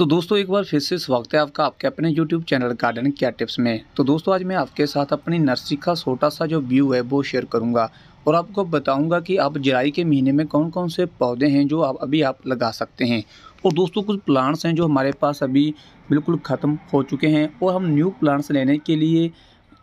तो दोस्तों एक बार फिर से स्वागत है आपका आपके अपने YouTube चैनल गार्डन क्या टिप्स में तो दोस्तों आज मैं आपके साथ अपनी नर्सरी का छोटा सा जो व्यू है वो शेयर करूंगा और आपको बताऊंगा कि आप जुलाई के महीने में कौन कौन से पौधे हैं जो आप अभी आप लगा सकते हैं और दोस्तों कुछ प्लांट्स हैं जो हमारे पास अभी बिल्कुल ख़त्म हो चुके हैं और हम न्यू प्लांट्स लेने के लिए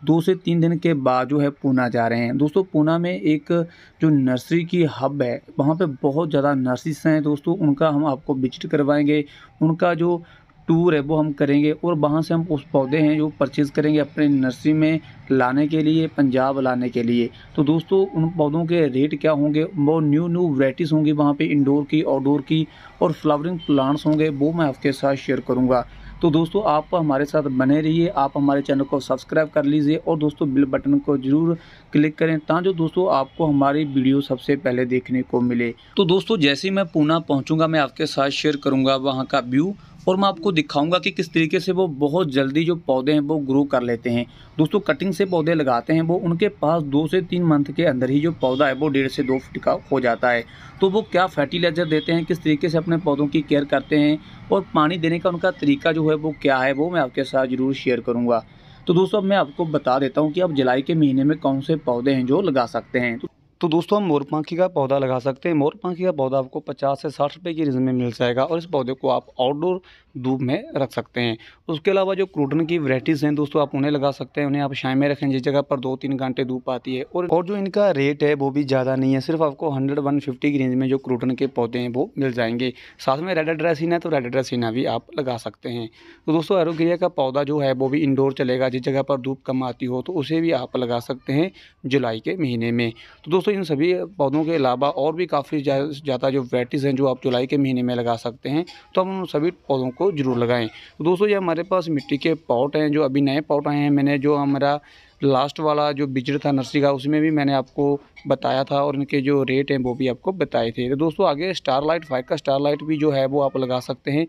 दो से तीन दिन के बाद जो है पूना जा रहे हैं दोस्तों पूना में एक जो नर्सरी की हब है वहाँ पे बहुत ज़्यादा नर्सिस हैं दोस्तों उनका हम आपको विजिट करवाएंगे उनका जो टूर है वो हम करेंगे और वहाँ से हम उस पौधे हैं जो परचेज़ करेंगे अपने नर्सरी में लाने के लिए पंजाब लाने के लिए तो दोस्तों उन पौधों के रेट क्या होंगे वो न्यू न्यू वराइटीज़ होंगी वहाँ पे इंडोर की आउटडोर की और फ्लावरिंग प्लांट्स होंगे वो मैं आपके साथ शेयर करूँगा तो दोस्तों आप हमारे साथ बने रहिए आप हमारे चैनल को सब्सक्राइब कर लीजिए और दोस्तों बिल बटन को ज़रूर क्लिक करें ताकि दोस्तों आपको हमारी वीडियो सबसे पहले देखने को मिले तो दोस्तों जैसे ही मैं पूना पहुंचूंगा मैं आपके साथ शेयर करूंगा वहाँ का व्यू और मैं आपको दिखाऊंगा कि किस तरीके से वो बहुत जल्दी जो पौधे हैं वो ग्रो कर लेते हैं दोस्तों कटिंग से पौधे लगाते हैं वो उनके पास दो से तीन मंथ के अंदर ही जो पौधा है वो डेढ़ से दो फुट का हो जाता है तो वो क्या फर्टिलाइज़र देते हैं किस तरीके से अपने पौधों की केयर करते हैं और पानी देने का उनका तरीका जो है वो क्या है वो मैं आपके साथ ज़रूर शेयर करूँगा तो दोस्तों अब मैं आपको बता देता हूँ कि आप जुलाई के महीने में कौन से पौधे हैं जो लगा सकते हैं तो दोस्तों हम मोरपंखी का पौधा लगा सकते हैं मोरपंखी का पौधा आपको पचास से साठ रुपये की रेंज में मिल जाएगा और इस पौधे को आप आउटडोर धूप में रख सकते हैं उसके अलावा जो क्रूटन की वराइटीज़ हैं दोस्तों आप उन्हें लगा सकते हैं उन्हें आप शाम में रखें जिस जगह पर दो तीन घंटे धूप आती है और और जो इनका रेट है वो भी ज़्यादा नहीं है सिर्फ आपको हंड्रेड वन फिफ्टी की रेंज में जो क्रूटन के पौधे हैं वो मिल जाएंगे साथ में रेड ड्रेसिना है तो रेड ड्रेसिना भी आप लगा सकते हैं तो दोस्तों एरोग्रिया का पौधा जो है वो भी इंडोर चलेगा जिस जगह पर धूप कम आती हो तो उसे भी आप लगा सकते हैं जुलाई के महीने में तो दोस्तों इन सभी पौधों के अलावा और भी काफ़ी ज़्यादा जो वराइटीज़ हैं जो आप जुलाई के महीने में लगा सकते हैं तो हम उन सभी पौधों को ज़रूर लगाएं तो दोस्तों ये हमारे पास मिट्टी के पॉट हैं जो अभी नए पॉट आए हैं मैंने जो हमारा लास्ट वाला जो बिजड़ था नर्सरी का उसमें भी मैंने आपको बताया था और इनके जो रेट हैं वो भी आपको बताए थे तो दोस्तों आगे स्टार लाइट फाइव का स्टार लाइट भी जो है वो आप लगा सकते हैं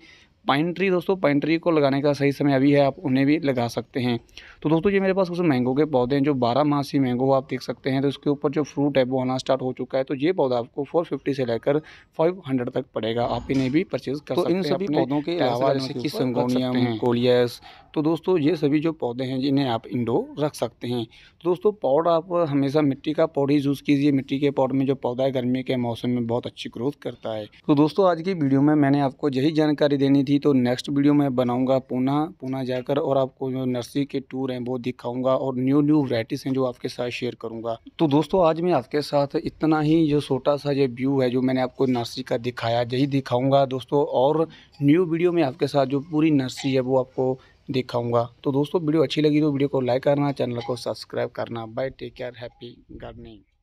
पाइन ट्री दोस्तों पाइन ट्री को लगाने का सही समय अभी है आप उन्हें भी लगा सकते हैं तो दोस्तों ये मेरे पास कुछ मैंगो के पौधे हैं जो बारह ही मैंगो आप देख सकते हैं तो इसके ऊपर जो फ्रूट है वो आना स्टार्ट हो चुका है तो ये पौधा आपको फोर फिफ्टी से लेकर फाइव हंड्रेड तक पड़ेगा आप इन्हें भी परचेज कर तो सकते इन सभी पौधों के अलावा जैसे कि संगोनियम कोलियस तो दोस्तों ये सभी जो पौधे हैं जिन्हें आप इंडो रख सकते हैं तो दोस्तों पौड आप हमेशा मिट्टी का पौड ही यूज़ कीजिए मिट्टी के पौड में जो पौधा है गर्मी के मौसम में बहुत अच्छी ग्रोथ करता है तो दोस्तों आज की वीडियो में मैंने आपको यही जानकारी देनी थी तो नेक्स्ट वीडियो मैं बनाऊंगा पूना पूना जाकर और आपको जो नर्सरी के टूर हैं वो दिखाऊंगा और न्यू न्यू वराइटीज़ हैं जो आपके साथ शेयर करूंगा तो दोस्तों आज मैं आपके साथ इतना ही जो छोटा सा ये व्यू है जो मैंने आपको नर्सरी का दिखाया यही दिखाऊँगा दोस्तों और न्यू वीडियो में आपके साथ जो पूरी नर्सरी है वो आपको दिखाऊँगा तो दोस्तों वीडियो अच्छी लगी तो वीडियो को लाइक करना चैनल को सब्सक्राइब करना bye take care happy gardening